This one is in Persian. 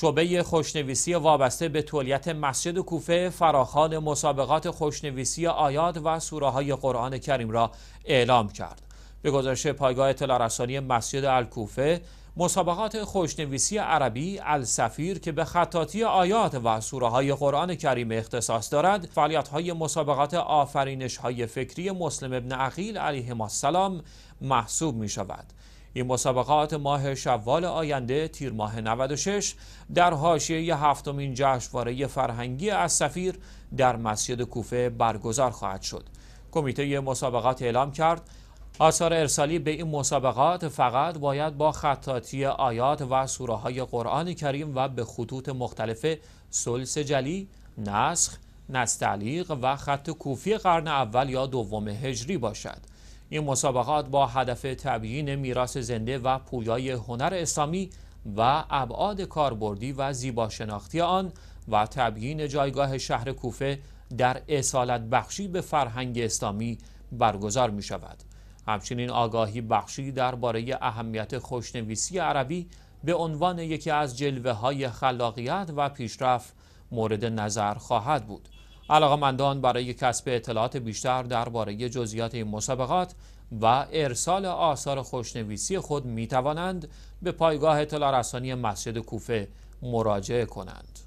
شعبه خوشنویسی وابسته به تولیت مسجد کوفه فراخان مسابقات خوشنویسی آیات و سوره های قرآن کریم را اعلام کرد. به گزارش پایگاه اطلاع رسانی مسجد الکوفه مسابقات خوشنویسی عربی السفیر که به خطاطی آیات و سوره های قرآن کریم اختصاص دارد فعالیت های مسابقات آفرینش های فکری مسلم ابن عقیل علیه السلام محسوب می شود این مسابقات ماه شوال آینده تیر ماه 96 در حاشیه هفتمین جشنواره فرهنگی از سفیر در مسجد کوفه برگزار خواهد شد کمیته مسابقات اعلام کرد آثار ارسالی به این مسابقات فقط باید با خطاطی آیات و سوره های قرآن کریم و به خطوط مختلف سلس جلی، نسخ، نستعلیق و خط کوفی قرن اول یا دوم هجری باشد. این مسابقات با هدف تبیین میراث زنده و پویای هنر اسلامی و ابعاد کاربردی و زیباشناختی آن و تبیین جایگاه شهر کوفه در اصالت بخشی به فرهنگ اسلامی برگزار می شود. همچنین آگاهی بخشی درباره اهمیت خوشنویسی عربی به عنوان یکی از جلوه های خلاقیت و پیشرفت مورد نظر خواهد بود. علاقمندان برای کسب اطلاعات بیشتر درباره جزئیات این مسابقات و ارسال آثار خوشنویسی خود می توانند به پایگاه اطلاع رسانی مسجد کوفه مراجعه کنند.